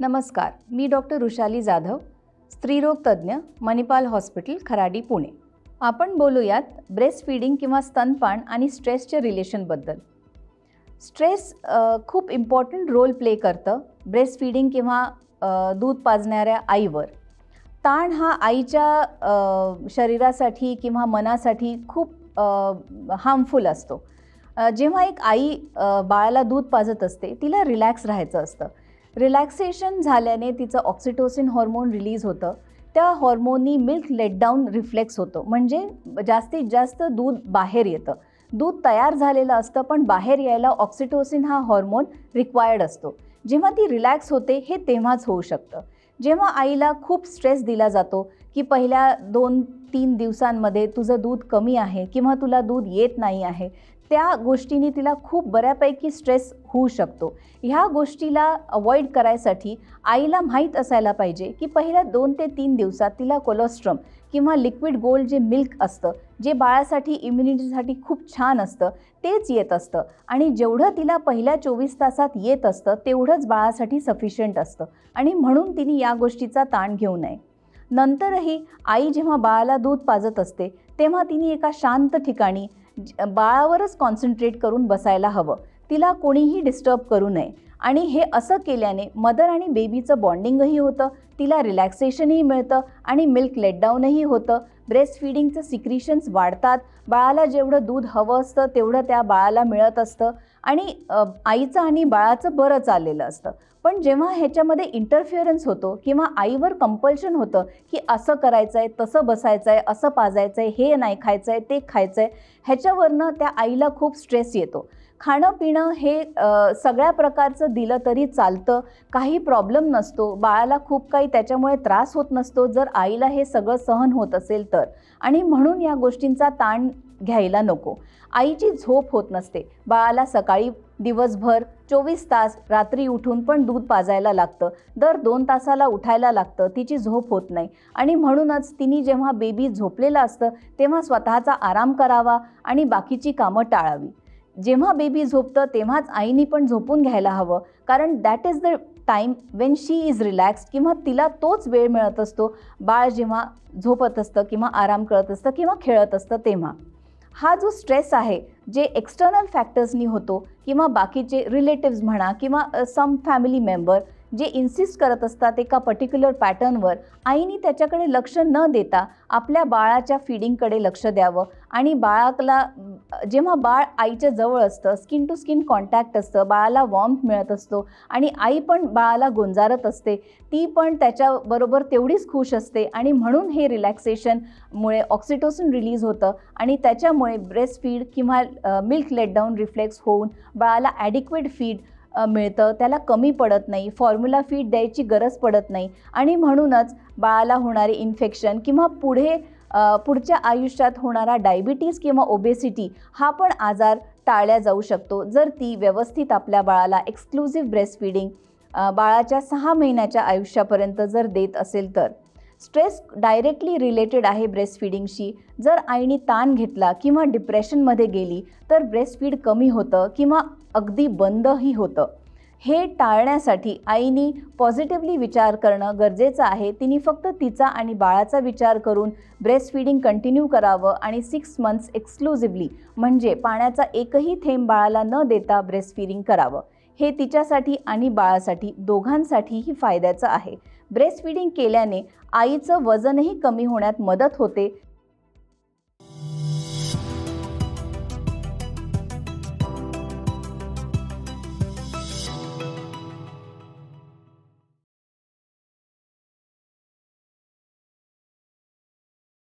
नमस्कार मी डॉक्टर ऋषाली जाधव स्त्रीरोग तज्ज्ञ मणिपाल हॉस्पिटल खराडी पुणे आपण बोलूयात ब्रेस्ट फीडिंग किंवा स्तनपान आणि स्ट्रेसच्या रिलेशनबद्दल स्ट्रेस खूप इम्पॉर्टंट रोल प्ले करतं ब्रेस्ट फीडिंग किंवा दूध पाजणाऱ्या आईवर ताण हा आईच्या शरीरासाठी किंवा मनासाठी खूप हार्मफुल असतो जेव्हा एक आई बाळाला दूध पाजत असते तिला रिलॅक्स राहायचं असतं रिलॅक्सेशन झाल्याने तिचं ऑक्सिटोसिन हॉर्मोन रिलीज होतं त्या हॉर्मोननी मिल्क लेट डाऊन रिफ्लेक्स होतो म्हणजे जास्तीत जास्त दूध बाहेर येतं दूध तयार झालेलं असतं पण बाहेर यायला ऑक्सिटोसिन हा हॉर्मोन रिक्वायर्ड असतो जेव्हा ती रिलॅक्स होते हे तेव्हाच होऊ शकतं जेव्हा आईला खूप स्ट्रेस दिला जातो की पहिल्या दोन तीन दिवसांमध्ये तुझं दूध कमी आहे किंवा तुला दूध येत नाही आहे त्या गोष्टीने तिला खूप बऱ्यापैकी स्ट्रेस होऊ शकतो ह्या गोष्टीला अवॉइड करायसाठी आईला माहीत असायला पाहिजे की पहिल्या दोन ते तीन दिवसात तिला कोलेस्ट्रॉम किंवा लिक्विड गोल्ड जे मिल्क असतं जे बाळासाठी इम्युनिटीसाठी खूप छान असतं तेच येत असतं आणि जेवढं तिला पहिल्या चोवीस तासात येत असतं तेवढंच बाळासाठी सफिशियंट असतं आणि म्हणून तिने या गोष्टीचा ताण घेऊ नये नंतरही आई जेव्हा बाळाला दूध पाजत असते तेव्हा तिने एका शांत ठिकाणी बाळावरच कॉन्सन्ट्रेट करून बसायला हवं तिला कोणीही डिस्टर्ब करू नये आणि हे असं केल्याने मदर आणि बेबीचं बॉन्डिंगही होतं तिला रिलॅक्सेशनही मिळतं आणि मिल्क लेटडाऊनही होतं ब्रेस्ट फिडिंगचं सिक्रिशन्स वाढतात बाळाला जेवढं दूध हवं असतं तेवढं त्या बाळाला मिळत असतं आणि आईचं आणि बाळाचं बरं चाललेलं असतं पण जेव्हा ह्याच्यामध्ये इंटरफिअरन्स होतो किंवा आईवर कंपल्शन होतं की असं करायचं आहे तसं बसायचं आहे असं पाजायचं आहे हे नाही खायचं आहे ते खायचं आहे ह्याच्यावरनं त्या आईला खूप स्ट्रेस येतो खाणं पिणं हे सगळ्या प्रकारचं दिलं तरी चालतं काही प्रॉब्लेम नसतो बाळाला खूप काही त्याच्यामुळे त्रास होत नसतो जर आईला हे सगळं सहन होत असेल तर आणि म्हणून या गोष्टींचा ताण घ्यायला नको आईची झोप होत नसते बाळाला सकाळी दिवसभर चोवीस तास रात्री उठून पण दूध पाजायला लागतं दर दोन तासाला उठायला लागतं तिची झोप होत नाही आणि म्हणूनच तिने जेव्हा बेबी झोपलेलं असतं तेव्हा स्वतःचा आराम करावा आणि बाकीची कामं टाळावी जेव्हा बेबी झोपतं तेव्हाच आईने पण झोपून घ्यायला हवं कारण that is the time when she is relaxed किंवा तिला तोच वेळ मिळत असतो बाळ जेव्हा झोपत असतं किंवा आराम करत असतं किंवा खेळत असतं तेव्हा हा जो स्ट्रेस आहे जे एक्सटर्नल फॅक्टर्सनी होतो किंवा बाकीचे रिलेटिव्स म्हणा किंवा सम फॅमिली मेंबर जे इन्सिस्ट करत असतात एका पर्टिक्युलर पॅटर्नवर आईने त्याच्याकडे लक्ष न देता आपल्या बाळाच्या फीडिंगकडे लक्ष द्यावं आणि बाळाला जेव्हा बाळ आईच्या जवळ असतं स्किन टू स्किन कॉन्टॅक्ट असतं बाळाला वॉर्म मिळत असतो आणि आई पण बाळाला गोंजारत असते ती पण त्याच्याबरोबर तेवढीच खुश असते आणि म्हणून हे रिलॅक्सेशनमुळे ऑक्सिटोसिन रिलीज होतं आणि त्याच्यामुळे ब्रेस्ट फीड किंवा मिल्क लेट डाऊन रिफ्लेक्स होऊन बाळाला ॲडिक्वेट फीड मिळतं त्याला कमी पडत नाही फॉर्म्युला फीड द्यायची गरज पडत नाही आणि म्हणूनच बाळाला होणारे इन्फेक्शन किंवा पुढे पुढच्या आयुष्यात होणारा डायबिटीज किंवा ओबेसिटी हा पण आजार टाळल्या जाऊ शकतो जर ती व्यवस्थित आपल्या बाळाला एक्सक्लुझिव्ह ब्रेस्ट फिडिंग बाळाच्या सहा महिन्याच्या आयुष्यापर्यंत जर देत असेल तर स्ट्रेस डायरेक्टली रिलेटेड आहे ब्रेस्ट फिडिंगशी जर आईने ताण घेतला किंवा डिप्रेशनमध्ये गेली तर ब्रेस्ट फीड कमी होतं किंवा अगदी बंदही होतं हे टाळण्यासाठी आईनी पॉझिटिव्हली विचार करणं गरजेचं आहे तिने फक्त तिचा आणि बाळाचा विचार करून ब्रेस्ट फीडिंग कंटिन्यू करावं आणि सिक्स मंथ्स एक्सक्लुझिव्हली म्हणजे पाण्याचा एकही थेंब बाळाला न देता ब्रेस्ट फीडिंग करावं हे तिच्यासाठी आणि बाळासाठी दोघांसाठीही फायद्याचं आहे ब्रेस्ट फीडिंग केल्याने आईचं वजनही कमी होण्यात मदत होते